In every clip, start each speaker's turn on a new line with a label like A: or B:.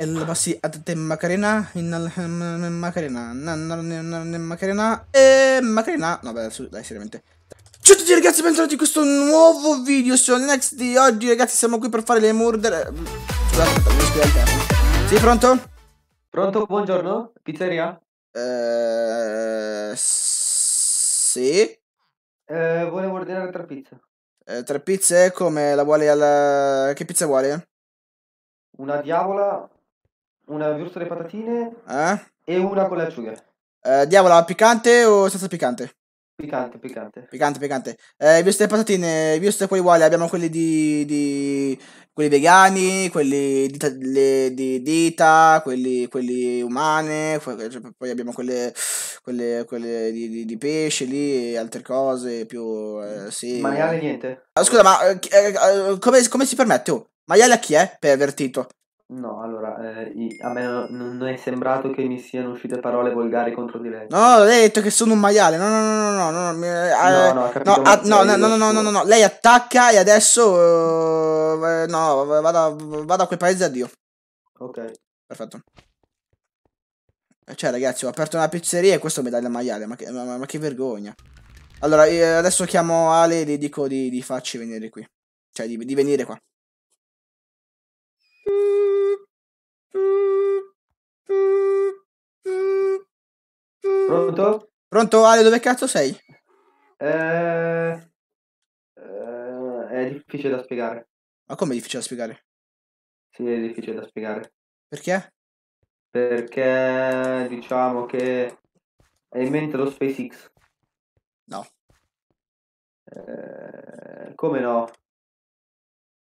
A: المسيء Macarena Macarena Macarena e Macarena no beh su, dai seriamente Ciao a tutti ragazzi bentornati in questo nuovo video sono Next di oggi ragazzi siamo qui per fare le murder scusate
B: mi scrivo il telefono
A: sei pronto? pronto buongiorno
B: pizzeria? Eeeh
A: sì
B: eh, volevo ordinare tre pizze
A: eh, tre pizze come la vuole alla... che pizza vuole?
B: Una diavola, una giusta le patatine
A: eh? e una con le acciughe. Eh, diavola, piccante o senza piccante? Piccante, piccante. Piccante, piccante. Eh, visto le patatine, visto quelle uguali, abbiamo quelli di, di quelli vegani, quelli di, le, di dita, quelli, quelli umane, cioè, poi abbiamo quelle, quelle, quelle di, di, di, pesce lì e altre cose più... Eh, sì. Maiale niente. Ah, scusa, ma eh, eh, eh come, come, si permette? Oh, maiale a chi è pervertito?
B: No, allora, eh, a me non è sembrato che mi siano uscite parole volgari contro di lei.
A: No, lei ha detto che sono un maiale. No, no, no, no, no, no, no, mi- eh, no, ha no, capito no, no, no, no, no, no, no, lei attacca e adesso eh, no, vada, vada a quel paese addio. Ok. Perfetto. Cioè, ragazzi, ho aperto una pizzeria e questo mi dà il maiale, ma che, ma- ma- ma che vergogna. Allora, adesso chiamo Ale e gli dico di, di farci venire qui. Cioè, di, di venire qua.
B: Pronto?
A: Pronto Ale, dove cazzo sei?
B: Eh, eh, è difficile da spiegare. Ma come è difficile da spiegare? Sì, è difficile da spiegare. Perché? Perché diciamo che hai in mente lo SpaceX. No. Eh, come no?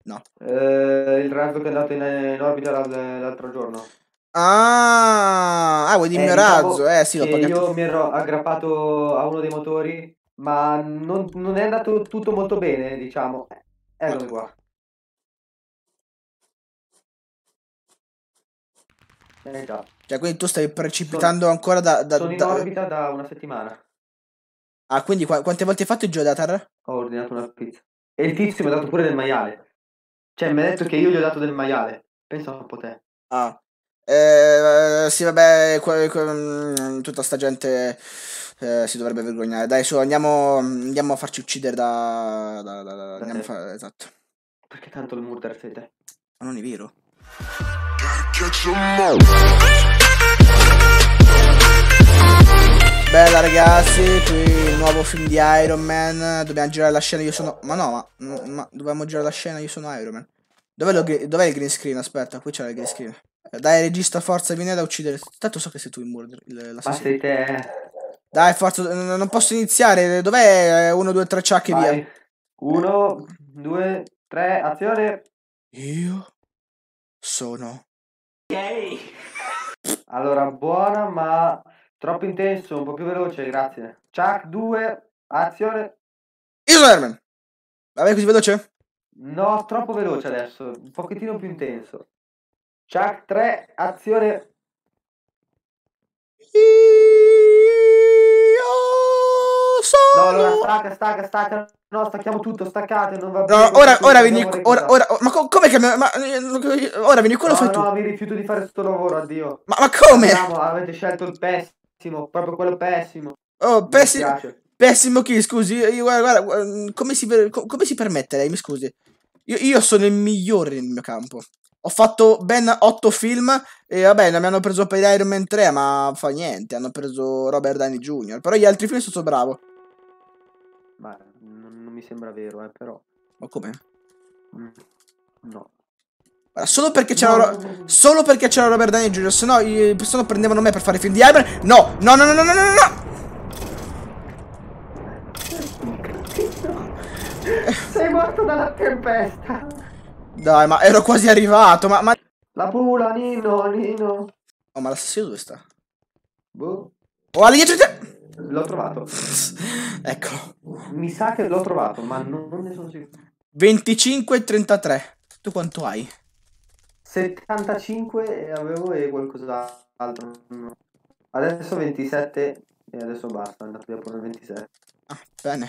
B: No. Eh, il razzo che è andato in, in orbita l'altro
A: giorno. Ah, ah vuoi dire eh, il mio diciamo razzo? Eh sì, l'ho pagato. Io mi ero
B: aggrappato a uno dei motori, ma non, non è andato tutto molto bene, diciamo. Eh, Eccolo qua. Eh Cioè,
A: quindi tu stai precipitando sono, ancora da, da, sono in orbita
B: da una settimana.
A: Ah, quindi qu- quante volte hai fatto il geodatar?
B: Ho ordinato una pizza. E il tizio mi ha dato pure del maiale.
A: Cioè, eh, mi ha detto che io gli ho dato del maiale. Pensa un po' te. Ah. Eh, sì, vabbè, que, que, mm, tutta sta gente eh, si dovrebbe vergognare. Dai, su, andiamo, andiamo a farci uccidere da... da, da, da andiamo a Esatto. Perché tanto il murder sei te? Ma non è vero. Bella ragazzi, qui il nuovo film di Iron Man, dobbiamo girare la scena, io sono... Ma no, ma, ma dobbiamo girare la scena, io sono Iron Man. Dov'è, dov il green screen? Aspetta, qui c'è il green screen. Eh, dai regista, forza, vieni da uccidere. Tanto so che sei tu in murder, l'assassino. Dai, forza, non posso iniziare. Dov'è 1, 2, 3, ciac e via.
B: 1, 2, 3, azione. Io sono... Gay. Allora, buona, ma Troppo intenso, un po' più veloce, grazie. Chuck 2, azione. Io sono Va bene così veloce? No, troppo veloce adesso, un pochettino più intenso. Chuck 3, azione. Io sono... No, allora stacca, stacca, stacca. No, stacchiamo tutto, staccate, non va bene. No, ora, ora vieni, ora, ora, ma
A: co come che, ma, ora vieni quello no, fai no, tu. No, mi rifiuto
B: di fare questo lavoro, addio. Ma, ma come? Andiamo, avete scelto il pessimo pessimo, proprio quello pessimo.
A: Oh, pessimo. Pessimo chi, scusi, io, guarda, guarda, mm, come si, come si permette lei, mi scusi? Io, io, sono il migliore nel mio campo. Ho fatto ben otto film e vabbè, mi hanno preso per Iron Man 3, ma fa niente, hanno preso Robert Downey Jr. Però gli altri film sono bravo.
B: Ma non, non mi sembra vero, eh, però. Ma come? Mm, no.
A: Solo perché c'era Solo perché c'era Robert Downey Jr. Se no le persone prendevano me per fare film di Iron No, no, no, no, no, no, no, no.
B: Sei morto dalla tempesta.
A: Dai, ma ero quasi arrivato, ma... ma...
B: La pula, Nino, Nino. Oh, ma l'assassino dove sta? Boh. Oh, lì dietro te!
A: L'ho trovato. ecco. Mi sa che l'ho trovato, ma non, non ne sono sicuro. 25 e 33. Tu quanto hai? 75
B: avevo e qualcos'altro. Adesso 27 e adesso basta, è andato via pure il 27. Ah, bene.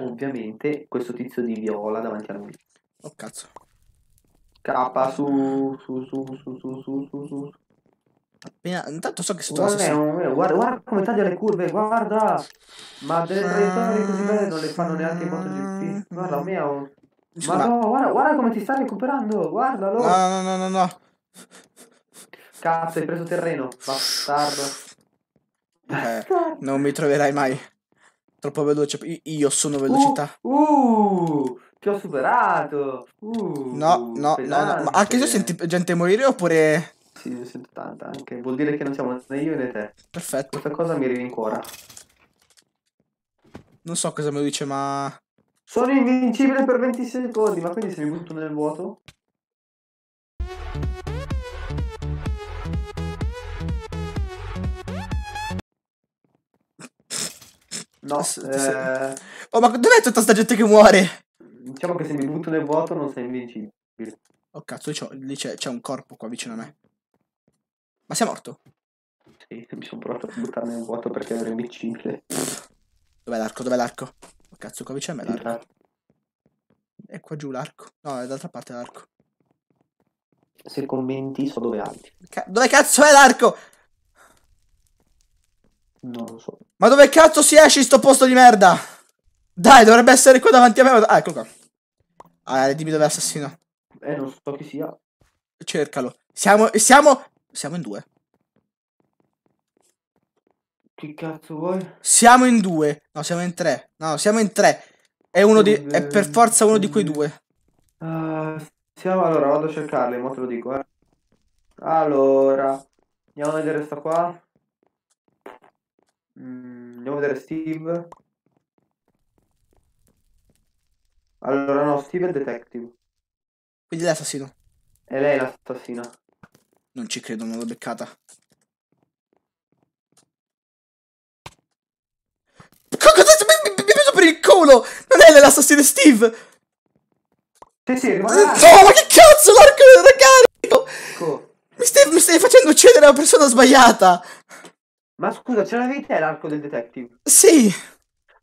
B: Ovviamente questo tizio di viola davanti a lui. Oh cazzo. K su su su su su
A: su su su. Appena... Intanto so che sto guarda, stessa... Eh, guarda, guarda come taglia le curve,
B: guarda! Ma delle traiettorie così belle non le fanno
A: neanche i MotoGP. Guarda, oh, meo.
B: Ma no, guarda, guarda come ti sta recuperando, guardalo. No, no, no, no, no.
A: Cazzo, hai preso terreno, bastardo. Eh, non mi troverai mai. Troppo veloce, io sono velocità. Uh, uh ti ho superato. Uh, no, no, no, no. Ma anche se senti gente morire oppure...
B: Sì, ne sento tanta anche. Vuol dire che non siamo né io né te.
A: Perfetto. Questa cosa mi rincuora. Non so cosa me lo dice, ma... Sono invincibile
B: per 20 secondi, ma quindi se mi butto nel vuoto?
A: No, eh... Oh, ma dov'è tutta sta gente che muore? Diciamo che se mi butto nel vuoto non sei invincibile. Oh cazzo, lì c'è un corpo qua vicino a me. Ma sei morto? Sì, mi sono provato a buttarmi nel vuoto perché ero invincibile. Dov'è l'arco? Dov'è l'arco? Cazzo, qua vicino a me l'arco. E qua giù l'arco. No, è d'altra parte l'arco. Se commenti so dove andi. Ca dove cazzo è l'arco? Non lo so. Ma dove cazzo si esce in sto posto di merda? Dai, dovrebbe essere qua davanti a me. Ah, ecco qua. Ah, eh, dimmi dove è l'assassino. Eh, non so chi sia. Cercalo. Siamo, siamo, siamo in due. Che cazzo vuoi? Siamo in due. No, siamo in tre. No, siamo in tre. È, uno di, è per forza uno di quei due. Uh,
B: siamo allora, vado a cercarli, ma te lo dico, eh. Allora, andiamo a vedere sta qua. Mm, andiamo a vedere Steve. Allora no, Steve è detective.
A: Quindi è l'assassino.
B: E lei è l'assassina.
A: Non ci credo, non l'ho beccata. Cosa mi, mi, mi preso per il culo? Non è l'assassino Steve! Sì, sì, ma... No, ma che cazzo l'arco del raccarico! Mi stai, mi stai facendo uccidere la persona sbagliata! Ma scusa, ce l'avevi te l'arco del detective? Sì!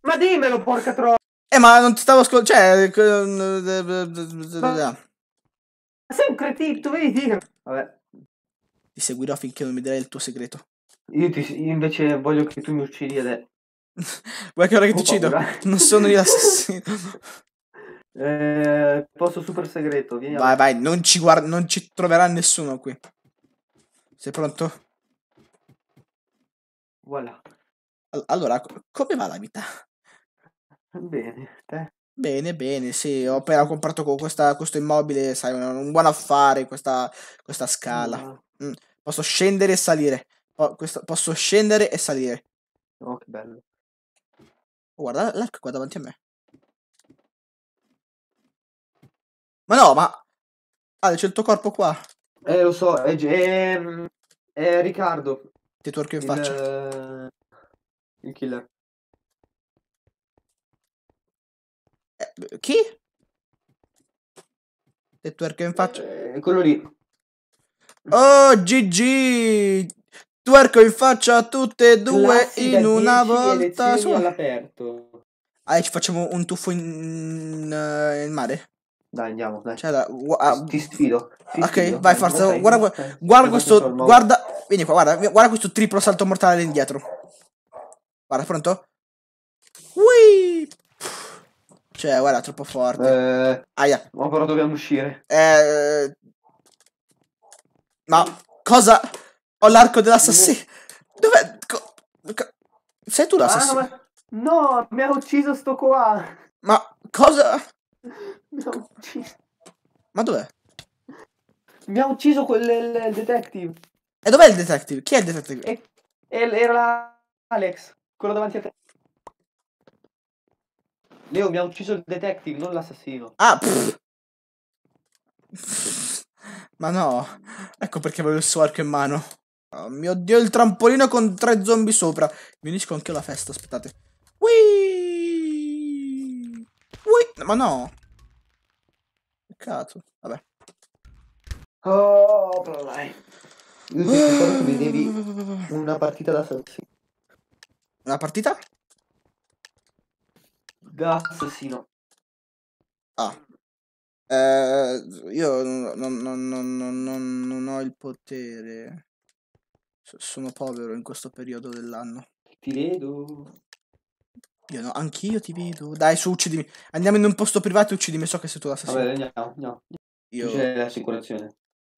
A: Ma dimmelo, porca troia! Eh, ma non ti stavo ascoltando... Cioè... Eh, eh, eh, ma... Sei un cretino, vedi dire... Vabbè. Ti seguirò finché non mi darai il tuo segreto. Io, ti, io invece voglio che tu mi uccidi adesso. Vuoi che ora che ti uccido? Non sono io l'assassino. Eh, posto super segreto, vieni. Vai, vai, non ci, guard- non ci troverà nessuno qui. Sei pronto? Voilà. All- allora, come va la vita? Bene, te? Bene, bene, sì, ho appena comprato questa, questo immobile, sai, un, un buon affare, questa, questa scala. Mm. Posso scendere e salire. Po- questo- posso scendere e salire. Oh, che bello. Guarda, l'arco è qua davanti a me. Ma no, ma... Ale, ah, c'è il tuo corpo qua.
B: Eh, lo so, è, è, ehm, è Riccardo. Ti twerco in il, faccia. Eh, il killer. Eh, chi?
A: Ti twerco in faccia. Eh, quello lì. Oh, GG! Tuerco in faccia a tutte e due Classica in una volta sola.
B: all'aperto.
A: Allora, ah, ci facciamo un tuffo in, in, eh, in mare? Dai, andiamo, dai. Cioè, da, uh, ah, ti sfido. Ti ok, sfido, vai, forza. Dai, guarda, dai, guarda questo. Guarda. Vieni qua, guarda, guarda questo triplo salto mortale indietro. Guarda, pronto? Ui! Cioè, guarda, troppo forte. Eh, Aia. Ma però dobbiamo uscire. Eh, ma cosa? Ho l'arco dell'assassino. Dov'è? Co... Co... Sei tu l'assassino? Ah, no,
B: ma... no, mi ha ucciso sto qua. Ma cosa? Mi ha
A: ucciso. Ma dov'è? Mi ha ucciso quel detective. E dov'è il detective? Chi è il detective? E... Era Alex,
B: quello davanti a te. Leo mi ha ucciso il detective, non l'assassino.
A: Ah, pff. Pff. ma no. Ecco perché avevo il suo arco in mano. Oh mio dio, il trampolino con tre zombie sopra. Mi unisco anche alla festa, aspettate. Whee! Whee! Ma no! Peccato. Vabbè. Oh, parlai.
B: Io ti vedevi una partita da selfie. Una
A: partita? Da assassino. Ah. Eh, io non, non, non, non ho il potere sono povero in questo periodo dell'anno. Ti vedo. Io no, anch'io ti vedo. Dai, su, uccidimi. Andiamo in un posto privato e uccidimi. So che sei tu l'assassino. Vabbè, andiamo, no. Io... C'è l'assicurazione.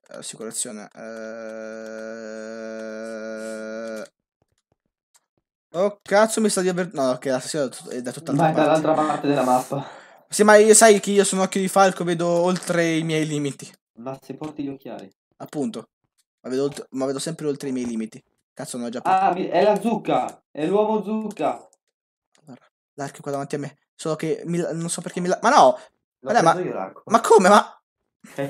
A: Eh, assicurazione. Eh... Oh, cazzo, mi sta di aver... No, ok, l'assassino è da tutta l'altra parte. Ma dall'altra parte della mappa. Sì, ma io, sai che io sono occhio di falco, vedo oltre i miei limiti. Ma se porti gli occhiali. Appunto ma vedo, ma vedo, sempre oltre i miei limiti. Cazzo, non ho già parlato. Ah, è la zucca, è l'uomo
B: zucca.
A: L'arco qua davanti a me. Solo che mi, non so perché mi la... Ma no!
B: Vabbè, ma,
A: ma, come? Ma... Eh.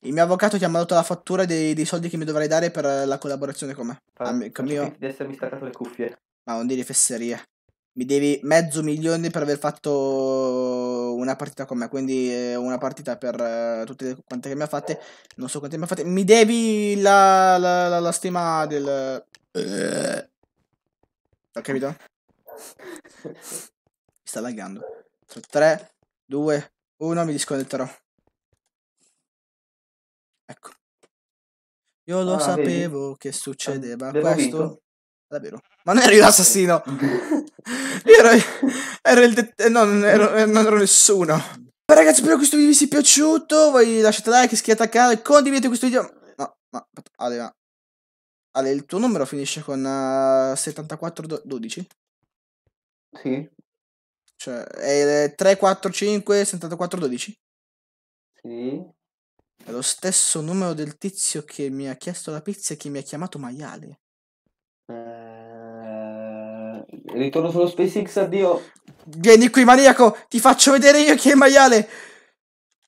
A: Il mio avvocato ti ha mandato la fattura dei, dei, soldi che mi dovrai dare per la collaborazione con me. Ah, mio... di essermi staccato le cuffie. Ma non dire fesserie mi devi mezzo milione per aver fatto una partita con me, quindi eh, una partita per eh, tutte quante che mi ha fatte, non so quante mi ha fatte, mi devi la, la, la, la stima del... Eh. Ho capito? mi sta laggando. 3, 2, 1, mi disconnetterò. Ecco. Io lo ah, sapevo vedi. che ah, succedeva Devo questo. Vinto. Davvero?
B: Ma non ero io l'assassino!
A: io ero, ero il det- no, non ero, eh, non ero nessuno. Beh ragazzi, spero che questo video vi sia piaciuto. Voi lasciate like, iscrivetevi al canale, condividete questo video. No, ma... Ale, ma... Ale, il tuo numero finisce con uh, eh, 7412? Sì. Cioè, è 345 eh, 7412? Sì. È lo stesso numero del tizio che mi ha chiesto la pizza e che mi ha chiamato maiale. Eh ritorno sullo SpaceX, addio. Vieni qui, maniaco, ti faccio vedere io chi è il maiale.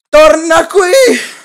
A: Torna qui!